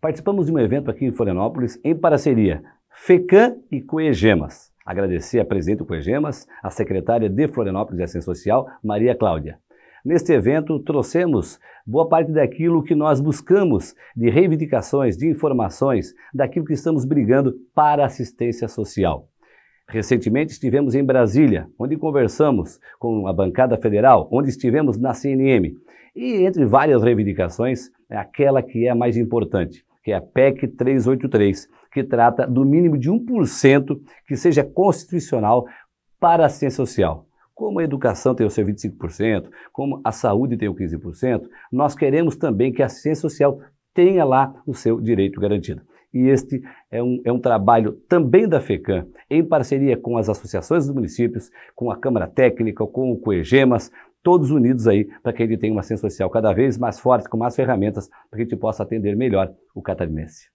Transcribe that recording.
Participamos de um evento aqui em Florianópolis em parceria FECAM e Coegemas. Agradecer a presidente do Coegemas, a secretária de Florianópolis de Ação Social, Maria Cláudia. Neste evento, trouxemos boa parte daquilo que nós buscamos de reivindicações, de informações, daquilo que estamos brigando para a assistência social. Recentemente estivemos em Brasília, onde conversamos com a bancada federal, onde estivemos na CNM. E entre várias reivindicações, é aquela que é a mais importante que é a PEC 383, que trata do mínimo de 1% que seja constitucional para a ciência social. Como a educação tem o seu 25%, como a saúde tem o 15%, nós queremos também que a ciência social tenha lá o seu direito garantido. E este é um, é um trabalho também da FECAM, em parceria com as associações dos municípios, com a Câmara Técnica, com o COEGEMAS, todos unidos aí para que ele tenha uma ciência social cada vez mais forte, com mais ferramentas, para que a gente possa atender melhor o catarinense.